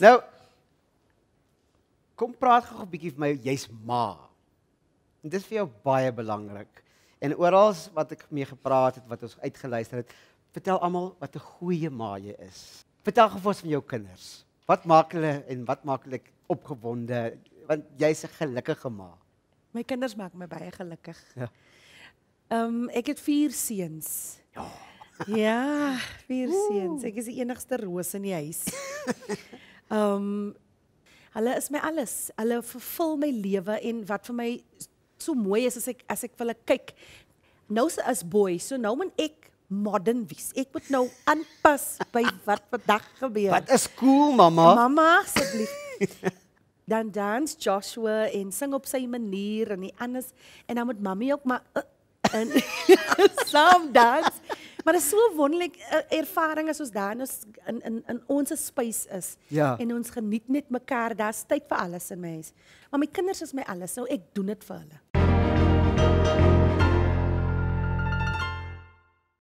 Nou kom praat gou 'n bietjie vir my, jy's ma. En dit is vir jou baie belangrik. En oral wat ek mee gepraat het, wat ons uitgeluister het, vertel almal wat 'n goeie ma jy is. Vertel gefos van jou kinders. Wat maak hulle en wat maak hulle opgewonde? Want jy's 'n gelukkige ma. My kinders maak my baie gelukkig. Ja. Ehm um, ek het 4 seuns. Ja. Ja, 4 seuns. Ek is die enigste roos in die huis. Ehm um, hulle is my alles. Hulle vervul my lewe en wat vir my so mooi is as ek as ek vir hulle kyk. Nou is as boy, so nou moet ek modern wees. Ek moet nou aanpas by wat vandag gebeur. Wat is cool, mamma? Mamma, asseblief. dan dans Joshua en sing op sy manier en die anders en dan moet mammy ook maar in eh, eh, saam dans Maar dit is so wonderlik 'n eh, ervaring as ons daar in ons in in, in ons space is ja. en ons geniet net mekaar. Daar's tyd vir alles in mens. Maar my kinders is my alles. Nou ek doen dit vir hulle.